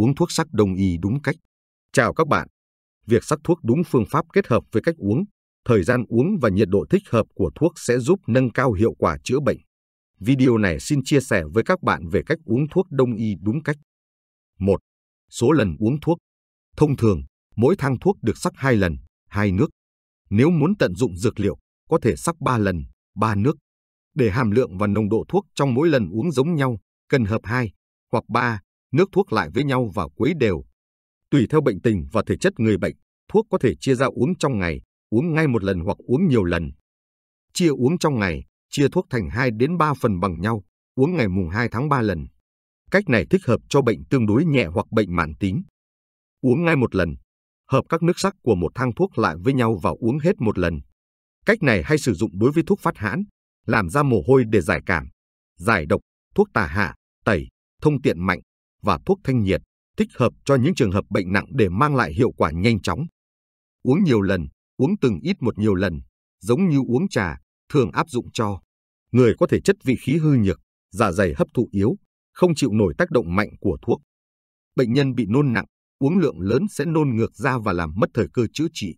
uống thuốc sắc đông y đúng cách. Chào các bạn! Việc sắc thuốc đúng phương pháp kết hợp với cách uống, thời gian uống và nhiệt độ thích hợp của thuốc sẽ giúp nâng cao hiệu quả chữa bệnh. Video này xin chia sẻ với các bạn về cách uống thuốc đông y đúng cách. 1. Số lần uống thuốc. Thông thường, mỗi thang thuốc được sắc 2 lần, 2 nước. Nếu muốn tận dụng dược liệu, có thể sắc 3 lần, 3 nước. Để hàm lượng và nồng độ thuốc trong mỗi lần uống giống nhau, cần hợp 2 hoặc 3 nước thuốc lại với nhau và quấy đều. Tùy theo bệnh tình và thể chất người bệnh, thuốc có thể chia ra uống trong ngày, uống ngay một lần hoặc uống nhiều lần. Chia uống trong ngày, chia thuốc thành 2 đến 3 phần bằng nhau, uống ngày mùng 2 tháng 3 lần. Cách này thích hợp cho bệnh tương đối nhẹ hoặc bệnh mãn tính. Uống ngay một lần, hợp các nước sắc của một thang thuốc lại với nhau và uống hết một lần. Cách này hay sử dụng đối với thuốc phát hãn, làm ra mồ hôi để giải cảm, giải độc, thuốc tà hạ, tẩy, thông tiện mạnh, và thuốc thanh nhiệt, thích hợp cho những trường hợp bệnh nặng để mang lại hiệu quả nhanh chóng. Uống nhiều lần, uống từng ít một nhiều lần, giống như uống trà, thường áp dụng cho người có thể chất vị khí hư nhược, dạ dày hấp thụ yếu, không chịu nổi tác động mạnh của thuốc. Bệnh nhân bị nôn nặng, uống lượng lớn sẽ nôn ngược ra và làm mất thời cơ chữa trị.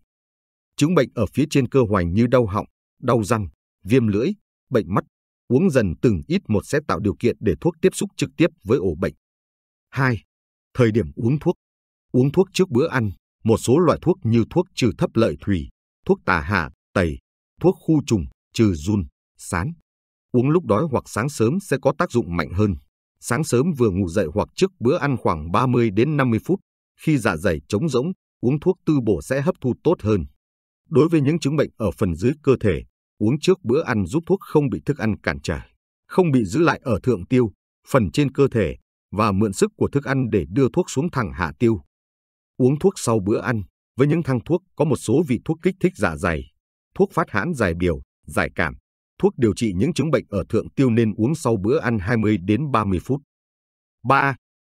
Chứng bệnh ở phía trên cơ hoành như đau họng, đau răng, viêm lưỡi, bệnh mắt, uống dần từng ít một sẽ tạo điều kiện để thuốc tiếp xúc trực tiếp với ổ bệnh. 2. Thời điểm uống thuốc. Uống thuốc trước bữa ăn, một số loại thuốc như thuốc trừ thấp lợi thủy, thuốc tà hạ, tẩy, thuốc khu trùng, trừ run, sán. Uống lúc đói hoặc sáng sớm sẽ có tác dụng mạnh hơn. Sáng sớm vừa ngủ dậy hoặc trước bữa ăn khoảng 30 đến 50 phút, khi dạ dày trống rỗng, uống thuốc tư bổ sẽ hấp thu tốt hơn. Đối với những chứng bệnh ở phần dưới cơ thể, uống trước bữa ăn giúp thuốc không bị thức ăn cản trở, không bị giữ lại ở thượng tiêu, phần trên cơ thể, và mượn sức của thức ăn để đưa thuốc xuống thẳng hạ tiêu. Uống thuốc sau bữa ăn, với những thang thuốc có một số vị thuốc kích thích dạ dày, thuốc phát hãn giải biểu, giải cảm, thuốc điều trị những chứng bệnh ở thượng tiêu nên uống sau bữa ăn 20 đến 30 phút. 3.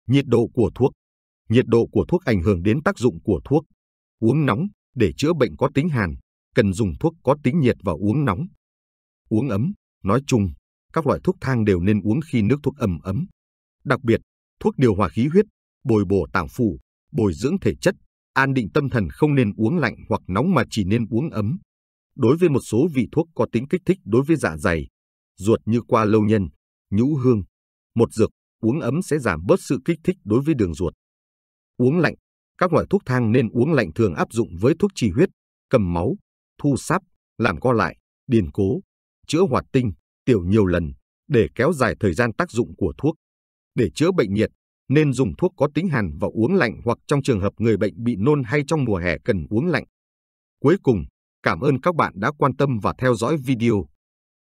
Nhiệt độ của thuốc. Nhiệt độ của thuốc ảnh hưởng đến tác dụng của thuốc. Uống nóng để chữa bệnh có tính hàn, cần dùng thuốc có tính nhiệt và uống nóng. Uống ấm, nói chung, các loại thuốc thang đều nên uống khi nước thuốc ẩm ấm. Đặc biệt, thuốc điều hòa khí huyết, bồi bổ tạng phủ, bồi dưỡng thể chất, an định tâm thần không nên uống lạnh hoặc nóng mà chỉ nên uống ấm. Đối với một số vị thuốc có tính kích thích đối với dạ dày, ruột như qua lâu nhân, nhũ hương, một dược uống ấm sẽ giảm bớt sự kích thích đối với đường ruột. Uống lạnh, các loại thuốc thang nên uống lạnh thường áp dụng với thuốc trì huyết, cầm máu, thu sáp, làm co lại, điền cố, chữa hoạt tinh, tiểu nhiều lần để kéo dài thời gian tác dụng của thuốc. Để chữa bệnh nhiệt, nên dùng thuốc có tính hàn và uống lạnh hoặc trong trường hợp người bệnh bị nôn hay trong mùa hè cần uống lạnh. Cuối cùng, cảm ơn các bạn đã quan tâm và theo dõi video.